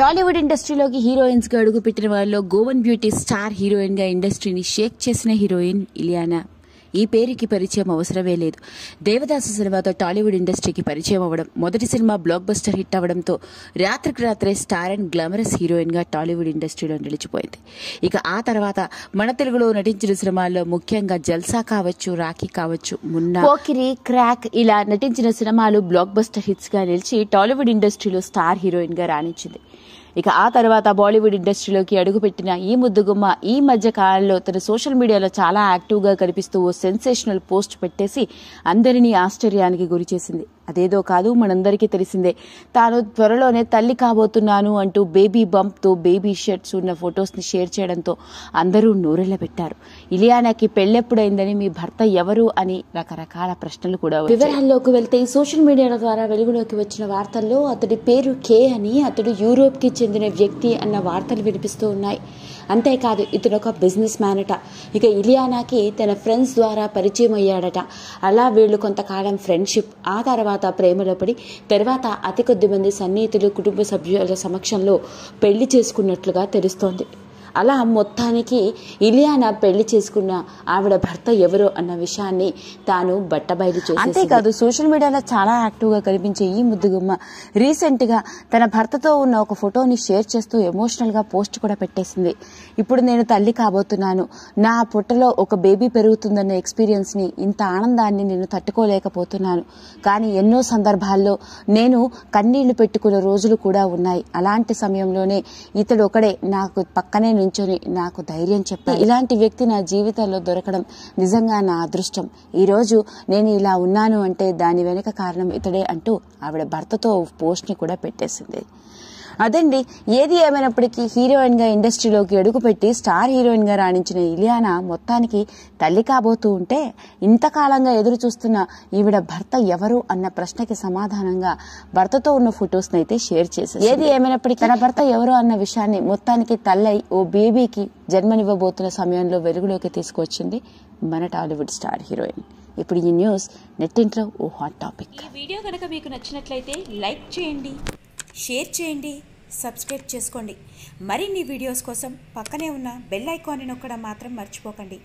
టాలీవుడ్ ఇండస్ట్రీలోకి హీరోయిన్స్ గా అడుగుపెట్టిన వారిలో గోవన్ బ్యూటీ స్టార్ హీరోయిన్ గా ఇండస్ట్రీని షేక్ చేసిన హీరోయిన్ ఇలియానా ఈ పేరుకి పరిచయం అవసరమే లేదు దేవదాసు సినిమాతో టాలీవుడ్ ఇండస్ట్రీకి పరిచయం అవ్వడం మొదటి సినిమా బ్లాక్ బస్టర్ హిట్ అవడంతో రాత్రికి రాత్రే స్టార్ అండ్ గ్లామరస్ హీరోయిన్గా టాలీవుడ్ ఇండస్ట్రీలో నిలిచిపోయింది ఇక ఆ తర్వాత మన తెలుగులో నటించిన సినిమాల్లో ముఖ్యంగా జల్సా కావచ్చు రాఖీ కావచ్చు మున్నా క్రాక్ ఇలా నటించిన సినిమాలు బ్లాక్ బస్టర్ హిట్స్గా నిలిచి టాలీవుడ్ ఇండస్ట్రీలో స్టార్ హీరోయిన్గా రాణించింది ఇక ఆ తర్వాత బాలీవుడ్ ఇండస్ట్రీలోకి అడుగుపెట్టిన ఈ ముద్దుగుమ్మ ఈ మధ్య కాలంలో తన సోషల్ మీడియాలో చాలా యాక్టివ్గా కనిపిస్తూ ఓ సెన్సేషనల్ పోస్ట్ పెట్టేసి అందరినీ ఆశ్చర్యానికి గురిచేసింది అదేదో కాదు మనందరికీ తెలిసిందే తాను త్వరలోనే తల్లి కాబోతున్నాను అంటూ బేబీ బంప్తో బేబీ షర్ట్స్ ఉన్న ఫొటోస్ని షేర్ చేయడంతో అందరూ నూరెళ్ళ పెట్టారు ఇలియానాకి పెళ్ళెప్పుడైందని మీ భర్త ఎవరు అని రకరకాల ప్రశ్నలు కూడా వివరాల్లోకి వెళ్తే ఈ సోషల్ మీడియాల ద్వారా వెలుగులోకి వచ్చిన వార్తల్లో అతడి పేరు కే అని అతడు యూరోప్కి చెందిన వ్యక్తి అన్న వార్తలు వినిపిస్తూ ఉన్నాయి అంతేకాదు ఇతను ఒక బిజినెస్ అట ఇక ఇలియానాకి తన ఫ్రెండ్స్ ద్వారా పరిచయం అయ్యాడట అలా వీళ్ళు కొంతకాలం ఫ్రెండ్షిప్ ఆ తర్వాత ప్రేమలో పడి తర్వాత అతి కొద్ది మంది సన్నిహితులు కుటుంబ సభ్యుల సమక్షంలో పెళ్లి చేసుకున్నట్లుగా తెలుస్తోంది అలా మొత్తానికి ఇలియానా పెళ్లి చేసుకున్న ఆవిడ భర్త ఎవరు అన్న విషయాన్ని తాను బట్టబయలు అంతేకాదు సోషల్ మీడియాలో చాలా యాక్టివ్గా కనిపించే ఈ ముద్దుగుమ్మ రీసెంట్గా తన భర్తతో ఉన్న ఒక ఫోటోని షేర్ చేస్తూ ఎమోషనల్గా పోస్ట్ కూడా పెట్టేసింది ఇప్పుడు నేను తల్లి కాబోతున్నాను నా పుట్టలో ఒక బేబీ పెరుగుతుందన్న ఎక్స్పీరియన్స్ని ఇంత ఆనందాన్ని నేను తట్టుకోలేకపోతున్నాను కానీ ఎన్నో సందర్భాల్లో నేను కన్నీళ్లు పెట్టుకునే రోజులు కూడా ఉన్నాయి అలాంటి సమయంలోనే ఇతడు ఒకడే నాకు పక్కనే నించుని నాకు ధైర్యం చెప్పి ఇలాంటి వ్యక్తి నా జీవితంలో దొరకడం నిజంగా నా అదృష్టం ఈరోజు నేను ఇలా ఉన్నాను అంటే దాని వెనుక కారణం ఇతడే అంటూ ఆవిడ భర్తతో పోస్ట్ని కూడా పెట్టేసింది అదండి ఏది ఏమైనప్పటికీ హీరోయిన్గా ఇండస్ట్రీలోకి అడుగుపెట్టి స్టార్ హీరోయిన్గా రాణించిన ఇలియానా మొత్తానికి తల్లి కాబోతూ ఉంటే ఇంతకాలంగా ఎదురు చూస్తున్న ఈవిడ భర్త ఎవరు అన్న ప్రశ్నకి సమాధానంగా భర్తతో ఉన్న ఫొటోస్ని అయితే షేర్ చేశారు ఏది ఏమైనప్పటికీ తన భర్త ఎవరు అన్న విషయాన్ని మొత్తానికి తల్లై ఓ బేబీకి జన్మనివ్వబోతున్న సమయంలో వెలుగులోకి తీసుకొచ్చింది మన టాలీవుడ్ స్టార్ హీరోయిన్ ఇప్పుడు ఈ న్యూస్ ఇంట్లో ఓ హాట్ టాపిక్ ఈ వీడియో కనుక మీకు నచ్చినట్లయితే లైక్ చేయండి షేర్ చేయండి సబ్స్క్రైబ్ చేసుకోండి మరిన్ని వీడియోస్ కోసం పక్కనే ఉన్న బెల్ ఐకాన్ని నొక్కడం మాత్రం మర్చిపోకండి